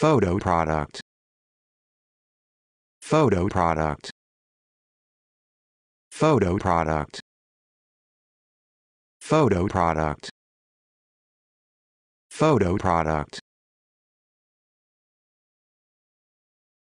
Photo product. Photo product. Photo product. Photo product. Photo product.